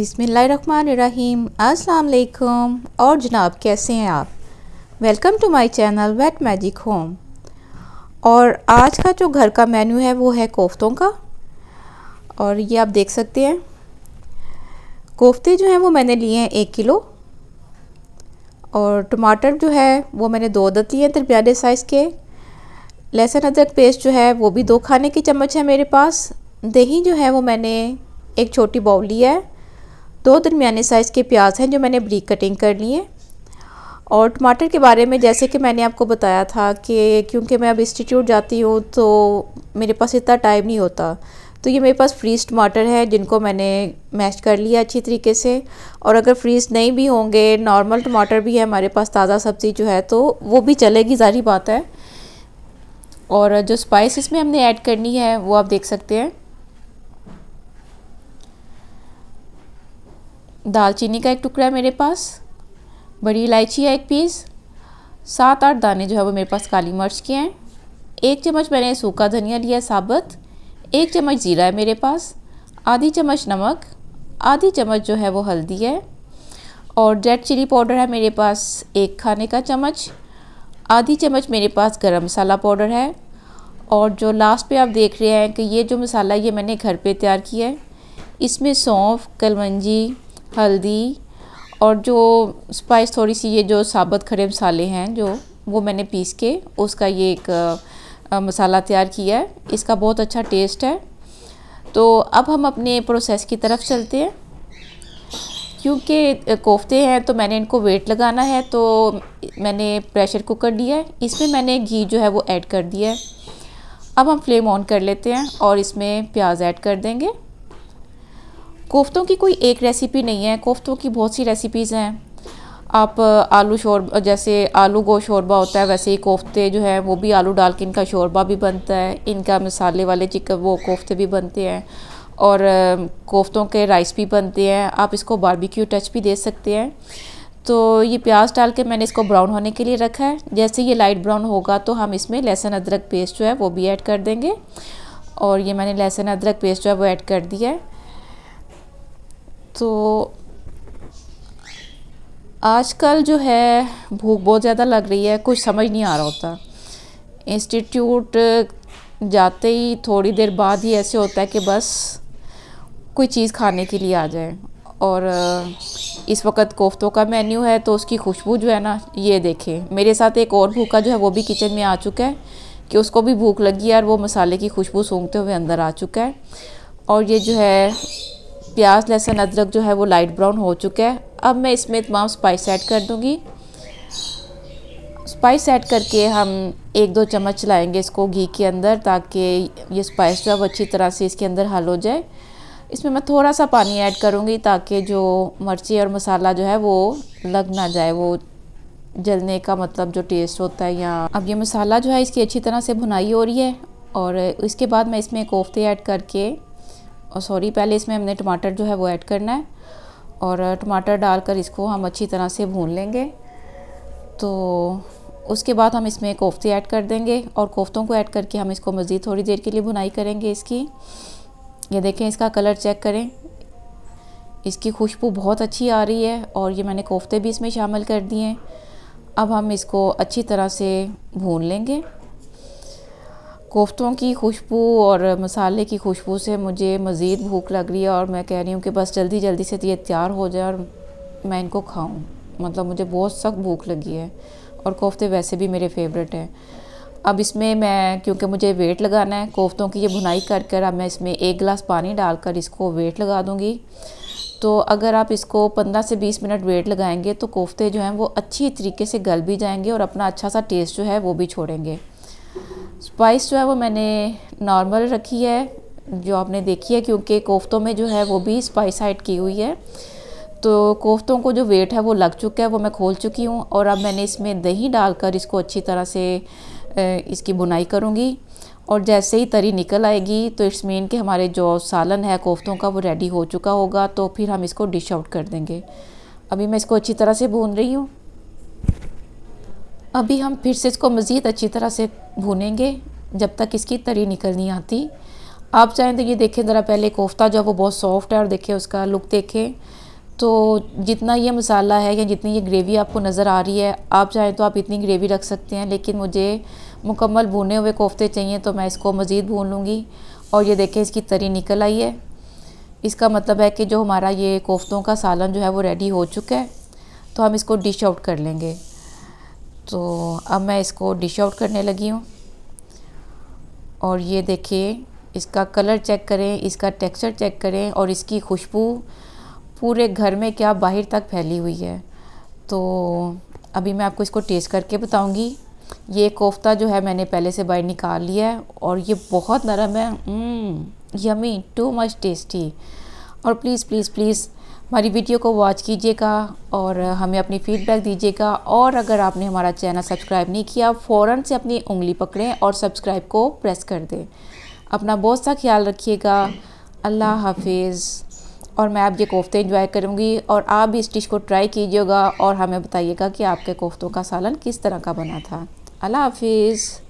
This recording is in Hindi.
बिसमीम अस्सलाम और जनाब कैसे हैं आप welcome to my channel wet magic home और आज का जो घर का मेन्यू है वो है कोफ्तों का और ये आप देख सकते हैं कोफ्ते जो हैं वो मैंने लिए हैं एक किलो और टमाटर जो है वो मैंने दो दत लिए हैं दरमियाने साइज़ के लहसुन अदरक पेस्ट जो है वो भी दो खाने की चम्मच है मेरे पास दही जो है वो मैंने एक छोटी बाउल ली है दो दरमियाने साइज़ के प्याज हैं जो मैंने ब्रीक कटिंग कर ली है और टमाटर के बारे में जैसे कि मैंने आपको बताया था कि क्योंकि मैं अब इंस्टीट्यूट जाती हूँ तो मेरे पास इतना टाइम नहीं होता तो ये मेरे पास फ्रीज टमाटर है जिनको मैंने मैश कर लिया अच्छी तरीके से और अगर फ्रीज नहीं भी होंगे नॉर्मल टमाटर भी है हमारे पास ताज़ा सब्ज़ी जो है तो वो भी चलेगी जारी बात है और जो स्पाइस इसमें हमने ऐड करनी है वो आप देख सकते हैं दालचीनी का एक टुकड़ा है मेरे पास बड़ी इलायची है एक पीस सात आठ दाने जो है वो मेरे पास काली मिर्च के हैं एक चम्मच मैंने सूखा धनिया लिया है साबुत एक चम्मच ज़ीरा है मेरे पास आधी चम्मच नमक आधी चम्मच जो है वो हल्दी है और रेड चिली पाउडर है मेरे पास एक खाने का चम्मच आधी चम्मच मेरे पास गरम मसाला पाउडर है और जो लास्ट पे आप देख रहे हैं कि ये जो मसाला ये मैंने घर पे तैयार किया है इसमें सौंफ कलमंजी हल्दी और जो स्पाइस थोड़ी सी ये जो साबुत खड़े मसाले हैं जो वो मैंने पीस के उसका ये एक आ, मसाला तैयार किया है इसका बहुत अच्छा टेस्ट है तो अब हम अपने प्रोसेस की तरफ चलते हैं क्योंकि कोफ्ते हैं तो मैंने इनको वेट लगाना है तो मैंने प्रेशर कुकर लिया है इसमें मैंने घी जो है वो ऐड कर दिया है अब हम फ्लेम ऑन कर लेते हैं और इसमें प्याज ऐड कर देंगे कोफ्तों की कोई एक रेसिपी नहीं है कोफ्तों की बहुत सी रेसिपीज़ हैं आप आलू शोरबा जैसे आलू गो शोरबा होता है वैसे ही कोफ्ते जो है वो भी आलू डाल के इनका शोरबा भी बनता है इनका मसाले वाले चिकन वो कोफ्ते भी बनते हैं और कोफ्तों के राइस भी बनते हैं आप इसको बारबेक्यू टच भी दे सकते हैं तो ये प्याज डाल के मैंने इसको ब्राउन होने के लिए रखा है जैसे ये लाइट ब्राउन होगा तो हम इसमें लहसुन अदरक पेस्ट जो है वो भी ऐड कर देंगे और ये मैंने लहसुन अदरक पेस्ट जो है वो ऐड कर दिया है तो आजकल जो है भूख बहुत ज़्यादा लग रही है कुछ समझ नहीं आ रहा होता इंस्टीट्यूट जाते ही थोड़ी देर बाद ही ऐसे होता है कि बस कोई चीज़ खाने के लिए आ जाए और इस वक्त कोफ्तों का मेन्यू है तो उसकी खुशबू जो है ना ये देखें मेरे साथ एक और भूखा जो है वो भी किचन में आ चुका है कि उसको भी भूख लगी है और वो मसाले की खुशबू सूंघते हुए अंदर आ चुका है और ये जो है प्याज लहसुन अदरक जो है वो लाइट ब्राउन हो चुका है अब मैं इसमें तमाम स्पाइस ऐड कर दूँगी स्पाइस ऐड करके हम एक दो चम्मच चलाएँगे इसको घी के अंदर ताकि ये स्पाइस जो है वो अच्छी तरह से इसके अंदर हल हो जाए इसमें मैं थोड़ा सा पानी ऐड करूँगी ताकि जो मिर्ची और मसाला जो है वो लग ना जाए वो जलने का मतलब जो टेस्ट होता है या अब ये मसाला जो है इसकी अच्छी तरह से भुनाई हो रही है और इसके बाद मैं इसमें कोफ्ते ऐड करके और सॉरी पहले इसमें हमने टमाटर जो है वो ऐड करना है और टमाटर डालकर इसको हम अच्छी तरह से भून लेंगे तो उसके बाद हम इसमें कोफ्ते ऐड कर देंगे और कोफ्तों को ऐड करके हम इसको मज़ीद थोड़ी देर के लिए भुनाई करेंगे इसकी ये देखें इसका कलर चेक करें इसकी खुशबू बहुत अच्छी आ रही है और ये मैंने कोफ्ते भी इसमें शामिल कर दिए अब हम इसको अच्छी तरह से भून लेंगे कोफ्तों की खुशबू और मसाले की खुशबू से मुझे मज़ीद भूख लग रही है और मैं कह रही हूँ कि बस जल्दी जल्दी से ये तैयार हो जाए और मैं इनको खाऊँ मतलब मुझे बहुत सख्त भूख लगी है और कोफ्ते वैसे भी मेरे फेवरेट हैं अब इसमें मैं क्योंकि मुझे वेट लगाना है कोफ्तों की ये भुनाई कर कर अब मैं इसमें एक गिलास पानी डालकर इसको वेट लगा दूँगी तो अगर आप इसको 15 से 20 मिनट वेट लगाएंगे तो कोफ्ते जो हैं वो अच्छी तरीके से गल भी जाएंगे और अपना अच्छा सा टेस्ट जो है वो भी छोड़ेंगे स्पाइस जो है वो मैंने नॉर्मल रखी है जो आपने देखी है क्योंकि कोफ्तों में जो है वो भी स्पाइस ऐड की हुई है तो कोफ्तों को जो वेट है वो लग चुका है वो मैं खोल चुकी हूँ और अब मैंने इसमें दही डालकर इसको अच्छी तरह से इसकी बुनाई करूँगी और जैसे ही तरी निकल आएगी तो इट्स मीन कि हमारे जो सालन है कोफ्तों का वो रेडी हो चुका होगा तो फिर हम इसको डिश आउट कर देंगे अभी मैं इसको अच्छी तरह से भून रही हूँ अभी हम फिर से इसको मज़ीद अच्छी तरह से भूनेंगे जब तक इसकी तरी निकल नहीं आती आप चाहें तो ये देखें ज़रा पहले कोफ्ता जो है वो बहुत सॉफ्ट है और देखें उसका लुक देखें तो जितना ये मसाला है या जितनी ये ग्रेवी आपको नज़र आ रही है आप चाहें तो आप इतनी ग्रेवी रख सकते हैं लेकिन मुझे मुकम्मल भुने हुए कोफ्ते चाहिए तो मैं इसको मज़ीद भून लूँगी और ये देखें इसकी तरी निकल आई है इसका मतलब है कि जो हमारा ये कोफ्तों का सालन जो है वो रेडी हो चुका है तो हम इसको डिश आउट कर लेंगे तो अब मैं इसको डिश आउट करने लगी हूँ और ये देखिए इसका कलर चेक करें इसका टेक्सचर चेक करें और इसकी खुशबू पूरे घर में क्या बाहर तक फैली हुई है तो अभी मैं आपको इसको टेस्ट करके बताऊंगी ये कोफ्ता जो है मैंने पहले से बाहर निकाल लिया है और ये बहुत नरम है यमी टू मच टेस्टी और प्लीज़ प्लीज़ प्लीज़ हमारी वीडियो को वॉच कीजिएगा और हमें अपनी फ़ीडबैक दीजिएगा और अगर आपने हमारा चैनल सब्सक्राइब नहीं किया फ़ौर से अपनी उंगली पकड़ें और सब्सक्राइब को प्रेस कर दें अपना बहुत सा ख्याल रखिएगा अल्लाह हाफिज़ और मैं आप ये कोफ्ते इंजॉय करूँगी और आप भी इस डिश को ट्राई कीजिएगा और हमें बताइएगा कि आपके कोफ्तों का सालन किस तरह का बना था अल्लाह हाफिज़